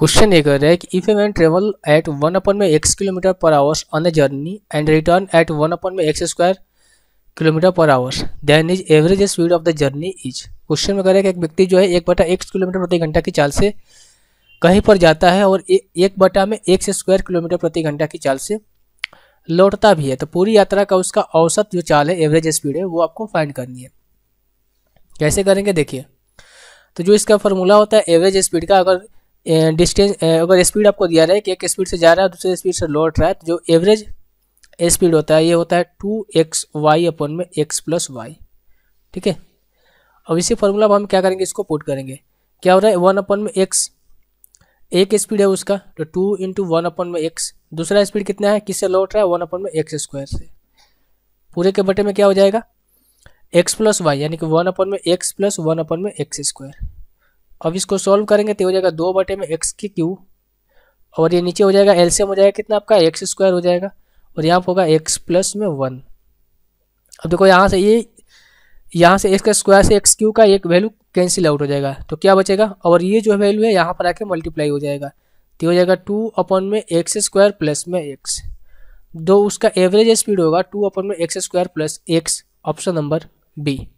question ये कह रहा है कि if a man travel at one upon में x kilometre per hours on a journey and return at one upon में x square kilometre per hours then is average speed of the journey is question में कह रहा है कि एक व्यक्ति जो है एक बटा एक किलोमीटर प्रति घंटा की चाल से कहीं पर जाता है और ए, एक बटा में एक स्क्वायर किलोमीटर प्रति घंटा की चाल से लौटता भी है तो पूरी यात्रा का उसका औसत जो चाल है एवरेज स्पीड है वो आपको फाइंड करनी है कैसे करेंगे देखिए तो जो इसका फॉर्मूला होता है एवरेज स्पीड का अगर डिस्टेंस अगर स्पीड आपको दिया रहा है कि एक स्पीड से जा रहा है दूसरे स्पीड से लौट रहा है तो जो एवरेज स्पीड होता है ये होता है टू एक्स वाई अपन में एक्स प्लस वाई ठीक है अब इसी फॉर्मूला हम क्या करेंगे इसको पुट करेंगे क्या हो रहा है वन अपन में एक्स एक स्पीड है उसका तो टू इंटू वन अपन में एक्स दूसरा स्पीड कितना है किससे लौट रहा है वन अपन में एक्स स्क्वायर से पूरे के बटे में क्या हो जाएगा एक्स प्लस वाई यानी कि वन अपन में एक्स प्लस वन अपन में एक्स स्क्वायर अब इसको सॉल्व करेंगे तो हो जाएगा दो बटे में एक्स के क्यू और ये नीचे हो जाएगा एलसीएम हो जाएगा कितना आपका एक्स स्क्वायर हो जाएगा और यहाँ पर होगा एक्स प्लस में वन अब देखो यहाँ से ये यहाँ से एक्स का स्क्वायर से एक्स क्यू का एक वैल्यू कैंसिल आउट हो जाएगा तो क्या बचेगा और ये जो वैल्यू है यहाँ पर आके मल्टीप्लाई हो जाएगा तो हो जाएगा टू अपन में एक्स स्क्वायर प्लस में एक्स दो उसका एवरेज स्पीड होगा टू अपन में x square plus x option number B